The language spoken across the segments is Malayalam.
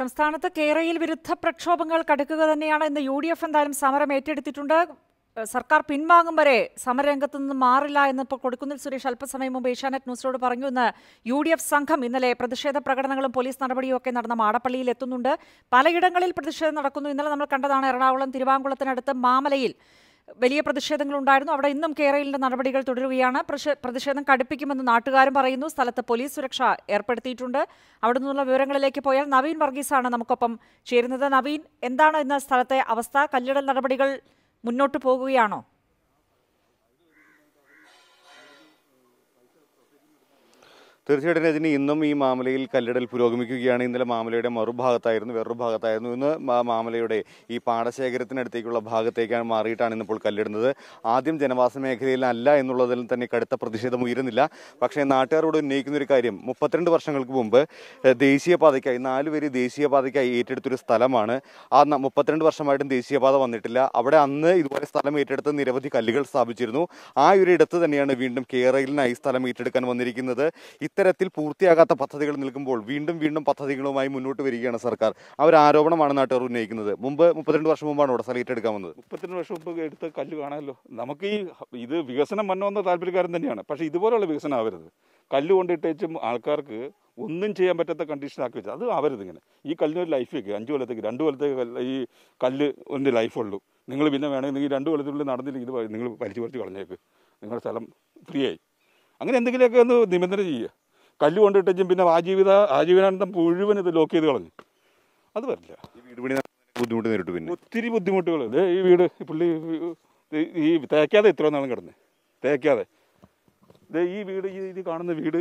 സംസ്ഥാനത്ത് കേരയിൽ വിരുദ്ധ പ്രക്ഷോഭങ്ങൾ കടുക്കുക തന്നെയാണ് ഇന്ന് യു ഡി എഫ് എന്തായാലും സമരം ഏറ്റെടുത്തിട്ടുണ്ട് സർക്കാർ പിൻവാങ്ങും വരെ സമരരംഗത്ത് നിന്ന് മാറില്ല എന്ന് ഇപ്പോൾ കൊടുക്കുന്നിൽ സുരേഷ് അല്പസമയം മുമ്പ് ഏഷ്യാനെറ്റ് ന്യൂസിനോട് പറഞ്ഞു ഇന്ന് യു ഡി എഫ് സംഘം ഇന്നലെ പ്രതിഷേധ പ്രകടനങ്ങളും പോലീസ് നടപടിയും ഒക്കെ നടന്ന മാടപ്പള്ളിയിൽ എത്തുന്നുണ്ട് പലയിടങ്ങളിൽ പ്രതിഷേധം നടക്കുന്നു ഇന്നലെ നമ്മൾ കണ്ടതാണ് എറണാകുളം തിരുവാങ്കുളത്തിനടുത്ത് മാമലയിൽ വലിയ പ്രതിഷേധങ്ങളുണ്ടായിരുന്നു അവിടെ ഇന്നും കേരളിന്റെ നടപടികൾ തുടരുകയാണ് പ്രതിഷേധം കടുപ്പിക്കുമെന്ന് നാട്ടുകാരും പറയുന്നു സ്ഥലത്ത് പോലീസ് സുരക്ഷ ഏർപ്പെടുത്തിയിട്ടുണ്ട് അവിടെ നിന്നുള്ള വിവരങ്ങളിലേക്ക് പോയാൽ നവീൻ വർഗീസാണ് നമുക്കൊപ്പം ചേരുന്നത് നവീൻ എന്താണ് ഇന്ന് സ്ഥലത്തെ അവസ്ഥ കല്ലിടൽ നടപടികൾ മുന്നോട്ട് പോകുകയാണോ തീർച്ചയായിട്ടും രജനി ഇന്നും ഈ മാമലയിൽ കല്ലിടൽ പുരോഗമിക്കുകയാണ് ഇന്നലെ മാമലയുടെ മറുഭാഗത്തായിരുന്നു വേറൊരു ഭാഗത്തായിരുന്നു ഇന്ന് മാമലയുടെ ഈ പാടശേഖരത്തിനടുത്തേക്കുള്ള ഭാഗത്തേക്കാണ് മാറിയിട്ടാണ് ഇന്നിപ്പോൾ കല്ലിടുന്നത് ആദ്യം ജനവാസ മേഖലയിലല്ല എന്നുള്ളതിൽ തന്നെ കടുത്ത പ്രതിഷേധം ഉയരുന്നില്ല പക്ഷേ നാട്ടുകാരോട് ഉന്നയിക്കുന്ന ഒരു കാര്യം മുപ്പത്തിരണ്ട് വർഷങ്ങൾക്ക് മുമ്പ് ദേശീയപാതയ്ക്കായി നാലുപേര് ദേശീയപാതയ്ക്കായി ഏറ്റെടുത്തൊരു സ്ഥലമാണ് ആ മുപ്പത്തിരണ്ട് വർഷമായിട്ടും ദേശീയപാത വന്നിട്ടില്ല അവിടെ അന്ന് ഇതുപോലെ സ്ഥലം ഏറ്റെടുത്ത് നിരവധി കല്ലുകൾ സ്ഥാപിച്ചിരുന്നു ആ ഒരു ഇടത്ത് തന്നെയാണ് വീണ്ടും ഈ സ്ഥലം ഏറ്റെടുക്കാൻ വന്നിരിക്കുന്നത് ഇത്തരത്തിൽ പൂർത്തിയാകാത്ത പദ്ധതികൾ നിൽക്കുമ്പോൾ വീണ്ടും വീണ്ടും പദ്ധതികളുമായി മുന്നോട്ട് വരികയാണ് സർക്കാർ അവർ ആരോപണമാണ് നാട്ടുകാർ ഉന്നയിക്കുന്നത് മുമ്പ് മുപ്പത്തിരണ്ട് വർഷം മുമ്പാണ് ഇവിടെ സ്ഥലം ഏറ്റെടുക്കാൻ വന്നത് മുപ്പത്തിരണ്ട് വർഷം മുമ്പ് എടുത്ത കല്ല് കാണാമല്ലോ നമുക്ക് ഈ ഇത് വികസനം വന്നോന്ന താല്പര്യക്കാരൻ തന്നെയാണ് പക്ഷേ ഇതുപോലെയുള്ള വികസനം ആവരുത് കല്ല് കൊണ്ടിട്ടേച്ചും ആൾക്കാർക്ക് ഒന്നും ചെയ്യാൻ പറ്റാത്ത കണ്ടീഷനാക്കി വെച്ചാൽ അത് ആവരുത് ഇങ്ങനെ ഈ കല്ലിനൊരു ലൈഫ് വെക്കുക അഞ്ച് കൊല്ലത്തേക്ക് രണ്ട് കൊല്ലത്തേക്ക് ഈ കല്ല് ഒൻ്റെ ലൈഫുള്ളൂ നിങ്ങൾ പിന്നെ വേണമെങ്കിൽ രണ്ട് കൊല്ലത്തിനുള്ളിൽ നടന്നില്ല ഇത് നിങ്ങൾ വലിച്ചു പറിച്ച് കളഞ്ഞേക്ക് നിങ്ങളുടെ സ്ഥലം ഫ്രീ ആയി അങ്ങനെ എന്തെങ്കിലുമൊക്കെ ഒന്ന് നിബന്ധന ചെയ്യുക കല്ല് കൊണ്ടിട്ടും പിന്നെ ആജീവിത ആജീവനാനന്ദം മുഴുവൻ ഇത് ലോക്ക് ചെയ്ത് കളഞ്ഞു അത് വരില്ല ബുദ്ധിമുട്ട് നേരിട്ട് പിന്നെ ഒത്തിരി ബുദ്ധിമുട്ടുകൾ ഈ വീട് പുള്ളി ഈ തേക്കാതെ ഇത്ര നാളും കിടന്ന് തേക്കാതെ ഇത് ഈ വീട് ഈ ഇത് കാണുന്ന വീട്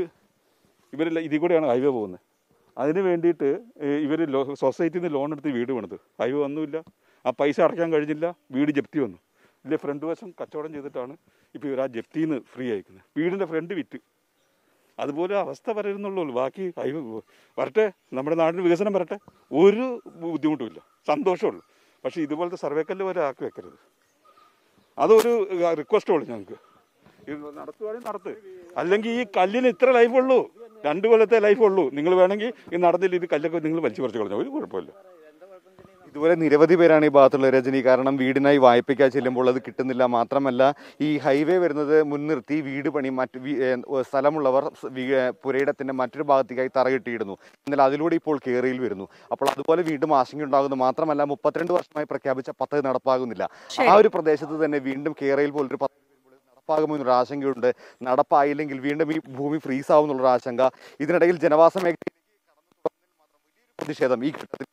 ഇവരെല്ലാം ഇതിൽ കൂടെയാണ് ഹൈവേ പോകുന്നത് അതിന് വേണ്ടിയിട്ട് ഇവർ സൊസൈറ്റിയിൽ നിന്ന് ലോൺ എടുത്ത് വീട് വേണത് ഹൈവേ വന്നില്ല ആ പൈസ അടയ്ക്കാൻ കഴിഞ്ഞില്ല വീട് ജപ്തി വന്നു ഇല്ലേ ഫ്രണ്ട് വശം കച്ചവടം ചെയ്തിട്ടാണ് ഇപ്പോൾ ഇവർ ആ ജപ്തിയിൽ നിന്ന് ഫ്രീ അയക്കുന്നത് വീടിൻ്റെ ഫ്രണ്ട് വിറ്റ് അതുപോലെ അവസ്ഥ വരരുന്നുള്ളൂ ബാക്കി വരട്ടെ നമ്മുടെ നാടിന് വികസനം വരട്ടെ ഒരു ബുദ്ധിമുട്ടുമില്ല സന്തോഷമുള്ളൂ പക്ഷേ ഇതുപോലത്തെ സർവേക്കല്ല് വരെ ആക്കി വെക്കരുത് അതൊരു റിക്വസ്റ്റ് ഉള്ളു ഞങ്ങൾക്ക് നടത്തുവാണെങ്കിൽ നടത്ത് അല്ലെങ്കിൽ ഈ കല്ലിന് ഇത്ര ലൈഫുള്ളൂ രണ്ട് കൊല്ലത്തെ ലൈഫുള്ളൂ നിങ്ങൾ വേണമെങ്കിൽ ഈ നടന്നില്ല ഇത് കല്ലൊക്കെ നിങ്ങൾ വലിച്ചു പറിച്ചു കളഞ്ഞു ഒരു കുഴപ്പമില്ല ഇതുപോലെ നിരവധി പേരാണ് ഈ ഭാഗത്തുള്ള രജനി കാരണം വീടിനായി വായ്പയ്ക്കാൻ ചെല്ലുമ്പോൾ അത് കിട്ടുന്നില്ല മാത്രമല്ല ഈ ഹൈവേ വരുന്നത് മുൻനിർത്തി വീട് പണി മറ്റ് സ്ഥലമുള്ളവർ പുരയിടത്തിൻ്റെ മറ്റൊരു ഭാഗത്തേക്കായി തറകിട്ടിയിരുന്നു എന്നാൽ അതിലൂടെ ഇപ്പോൾ കേറിയിൽ വരുന്നു അപ്പോൾ അതുപോലെ വീണ്ടും ആശങ്കയുണ്ടാകുന്നു മാത്രമല്ല മുപ്പത്തിരണ്ട് വർഷമായി പ്രഖ്യാപിച്ച പദ്ധതി നടപ്പാകുന്നില്ല ആ ഒരു പ്രദേശത്ത് തന്നെ വീണ്ടും കേരയിൽ പോലൊരു പദ്ധതി നടപ്പാകുമെന്നൊരു ആശങ്കയുണ്ട് നടപ്പായില്ലെങ്കിൽ വീണ്ടും ഈ ഭൂമി ഫ്രീസ് ആവുമെന്നുള്ളൊരു ആശങ്ക ഇതിനിടയിൽ ജനവാസ മേഖല പ്രതിഷേധം ഈ ഘട്ടത്തിൽ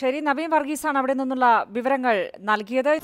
ശരി നവീൻ വർഗീസാണ് അവിടെ നിന്നുള്ള വിവരങ്ങൾ നൽകിയത്